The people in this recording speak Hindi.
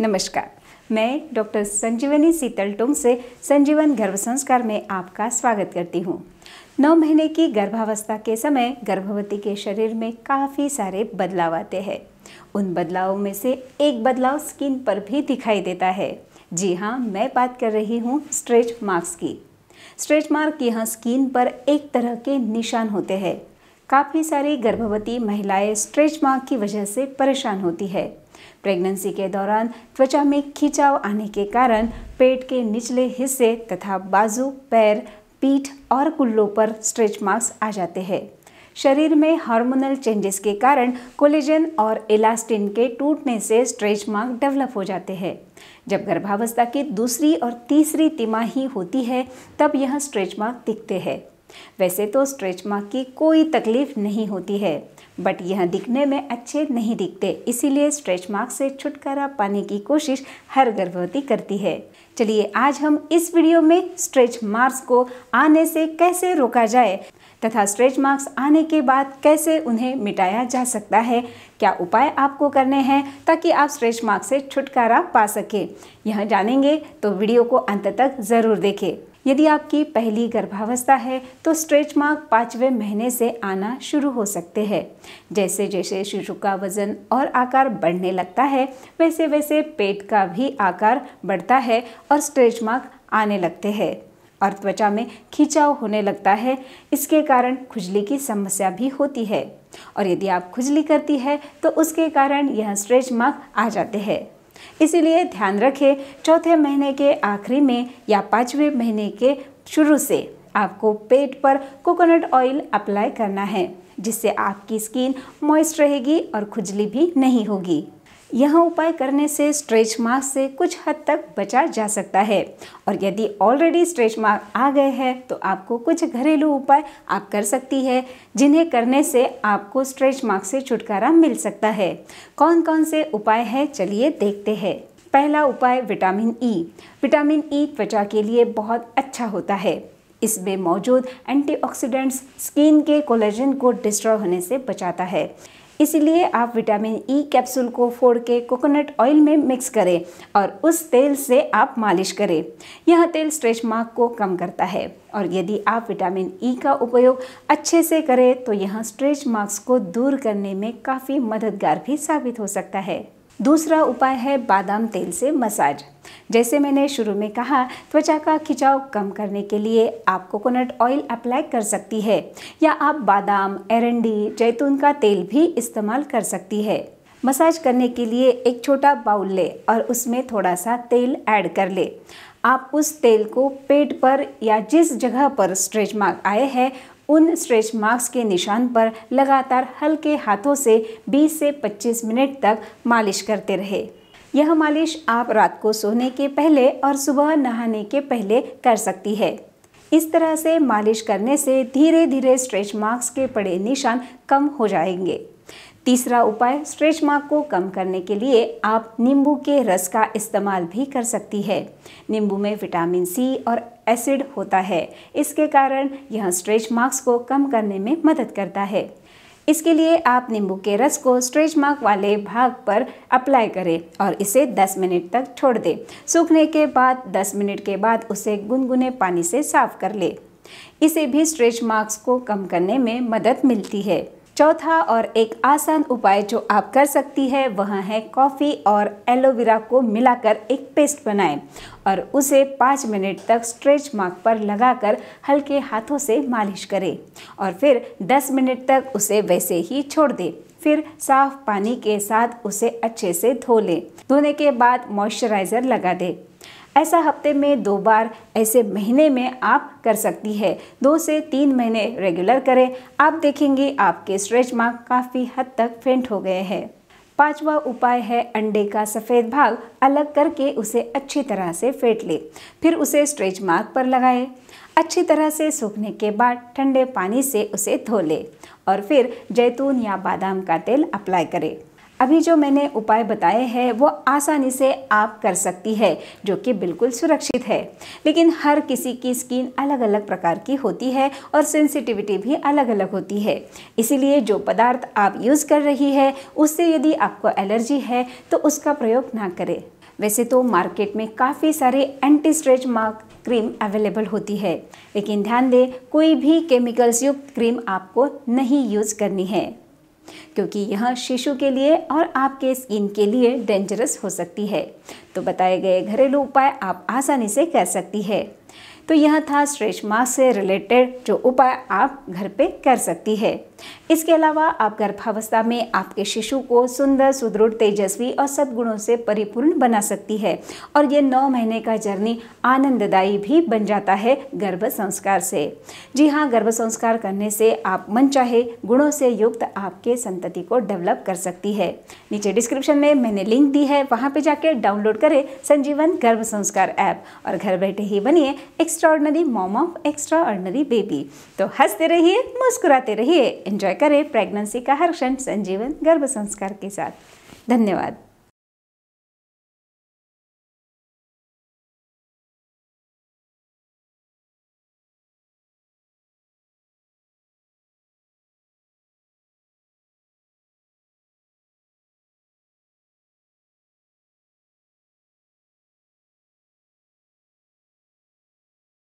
नमस्कार मैं डॉक्टर संजीवनी सीतल टुंग से संजीवन गर्भ संस्कार में आपका स्वागत करती हूँ नौ महीने की गर्भावस्था के समय गर्भवती के शरीर में काफ़ी सारे बदलाव आते हैं उन बदलावों में से एक बदलाव स्किन पर भी दिखाई देता है जी हाँ मैं बात कर रही हूँ स्ट्रेच मार्क्स की स्ट्रेच मार्क यहाँ स्किन पर एक तरह के निशान होते हैं काफ़ी सारी गर्भवती महिलाएं स्ट्रेच मार्क की वजह से परेशान होती है प्रेगनेंसी के दौरान त्वचा में खिंचाव आने के कारण पेट के निचले हिस्से तथा बाजू पैर पीठ और कुल्लों पर स्ट्रेच मार्क्स आ जाते हैं शरीर में हार्मोनल चेंजेस के कारण कोलेजन और इलास्टिन के टूटने से स्ट्रेच मार्क डेवलप हो जाते हैं जब गर्भावस्था की दूसरी और तीसरी तिमाही होती है तब यह स्ट्रेच मार्क दिखते हैं वैसे तो स्ट्रेच मार्क की कोई तकलीफ नहीं होती है बट यह दिखने में अच्छे नहीं दिखते इसीलिए स्ट्रेच मार्क्स से छुटकारा पाने की कोशिश हर गर्भवती करती है चलिए आज हम इस वीडियो में स्ट्रेच मार्क्स को आने से कैसे रोका जाए तथा स्ट्रेच मार्क्स आने के बाद कैसे उन्हें मिटाया जा सकता है क्या उपाय आपको करने हैं ताकि आप स्ट्रेच मार्क्स से छुटकारा पा सकें यह जानेंगे तो वीडियो को अंत तक ज़रूर देखें यदि आपकी पहली गर्भावस्था है तो स्ट्रेच मार्क पाँचवें महीने से आना शुरू हो सकते हैं जैसे जैसे शिशु का वजन और आकार बढ़ने लगता है वैसे वैसे पेट का भी आकार बढ़ता है और स्ट्रेच मार्क आने लगते हैं और त्वचा में खिंचाव होने लगता है इसके कारण खुजली की समस्या भी होती है और यदि आप खुजली करती है तो उसके कारण यह स्ट्रेच मार्क आ जाते हैं इसीलिए ध्यान रखें चौथे महीने के आखिरी में या पाँचवें महीने के शुरू से आपको पेट पर कोकोनट ऑयल अप्लाई करना है जिससे आपकी स्किन मॉइस्ट रहेगी और खुजली भी नहीं होगी यह उपाय करने से स्ट्रेच मार्क से कुछ हद तक बचा जा सकता है और यदि ऑलरेडी स्ट्रेच मार्क आ गए हैं तो आपको कुछ घरेलू उपाय आप कर सकती है जिन्हें करने से आपको स्ट्रेच मार्क से छुटकारा मिल सकता है कौन कौन से उपाय हैं चलिए देखते हैं पहला उपाय विटामिन ई विटामिन ई त्वचा के लिए बहुत अच्छा होता है इसमें मौजूद एंटीऑक्सीडेंट्स स्किन के कोलेजन को डिस्ट्रॉय होने से बचाता है इसलिए आप विटामिन ई e कैप्सूल को फोड़ के कोकोनट ऑयल में मिक्स करें और उस तेल से आप मालिश करें यह तेल स्ट्रेच मार्क को कम करता है और यदि आप विटामिन ई e का उपयोग अच्छे से करें तो यह स्ट्रेच मार्क्स को दूर करने में काफ़ी मददगार भी साबित हो सकता है दूसरा उपाय है बादाम तेल से मसाज जैसे मैंने शुरू में कहा त्वचा का खिंचाव कम करने के लिए आप कोकोनट ऑयल अप्लाई कर सकती है या आप बादाम एरंडी जैतून का तेल भी इस्तेमाल कर सकती है मसाज करने के लिए एक छोटा बाउल ले और उसमें थोड़ा सा तेल ऐड कर ले आप उस तेल को पेट पर या जिस जगह पर स्ट्रेच मार्क आए हैं उन स्ट्रेच मार्क्स के निशान पर लगातार हल्के हाथों से 20 से 25 मिनट तक मालिश करते रहे यह मालिश आप रात को सोने के पहले और सुबह नहाने के पहले कर सकती है इस तरह से मालिश करने से धीरे धीरे स्ट्रेच मार्क्स के पड़े निशान कम हो जाएंगे तीसरा उपाय स्ट्रेच मार्क को कम करने के लिए आप नींबू के रस का इस्तेमाल भी कर सकती है नींबू में विटामिन सी और एसिड होता है इसके कारण यह स्ट्रेच मार्क्स को कम करने में मदद करता है इसके लिए आप नींबू के रस को स्ट्रेच मार्क वाले भाग पर अप्लाई करें और इसे 10 मिनट तक छोड़ दें सूखने के बाद 10 मिनट के बाद उसे गुनगुने पानी से साफ कर लें इसे भी स्ट्रेच मार्क्स को कम करने में मदद मिलती है चौथा और एक आसान उपाय जो आप कर सकती है वह है कॉफ़ी और एलोवेरा को मिलाकर एक पेस्ट बनाएं और उसे पाँच मिनट तक स्ट्रेच मार्क पर लगाकर हल्के हाथों से मालिश करें और फिर दस मिनट तक उसे वैसे ही छोड़ दें फिर साफ पानी के साथ उसे अच्छे से धो लें धोने के बाद मॉइस्चराइज़र लगा दें ऐसा हफ्ते में दो बार ऐसे महीने में आप कर सकती है दो से तीन महीने रेगुलर करें आप देखेंगे आपके स्ट्रेच मार्क काफ़ी हद तक फेंट हो गए हैं पांचवा उपाय है अंडे का सफ़ेद भाग अलग करके उसे अच्छी तरह से फेंट ले फिर उसे स्ट्रेच मार्क पर लगाए अच्छी तरह से सूखने के बाद ठंडे पानी से उसे धो ले और फिर जैतून या बादाम का तेल अप्लाई करें अभी जो मैंने उपाय बताए हैं वो आसानी से आप कर सकती है जो कि बिल्कुल सुरक्षित है लेकिन हर किसी की स्किन अलग अलग प्रकार की होती है और सेंसिटिविटी भी अलग अलग होती है इसीलिए जो पदार्थ आप यूज़ कर रही है उससे यदि आपको एलर्जी है तो उसका प्रयोग ना करें वैसे तो मार्केट में काफ़ी सारे anti stretch mark cream available होती है लेकिन ध्यान दें कोई भी केमिकल्स युक्त क्रीम आपको नहीं यूज़ करनी है क्योंकि यह शिशु के लिए और आपके स्किन के लिए डेंजरस हो सकती है तो बताए गए घरेलू उपाय आप आसानी से कर सकती है तो यह था मास से रिलेटेड जो उपाय आप घर पे कर सकती है इसके अलावा आप गर्भावस्था में आपके शिशु को सुंदर सुदृढ़ तेजस्वी और सद्गुणों से परिपूर्ण बना सकती है और यह नौ महीने का जर्नी आनंददायी भी बन जाता है गर्भ संस्कार से जी हाँ गर्भ संस्कार करने से आप मन चाहे गुणों से युक्त आपके संतति को डेवलप कर सकती है नीचे डिस्क्रिप्शन में मैंने लिंक दी है वहाँ पर जाकर डाउनलोड करें संजीवन गर्भ संस्कार ऐप और घर बैठे ही बनिए extraordinary mom of extraordinary baby तो हंसते रहिए मुस्कुराते रहिए एंजॉय करें प्रेगनेंसी का हर क्षण संजीवन गर्भ संस्कार के साथ धन्यवाद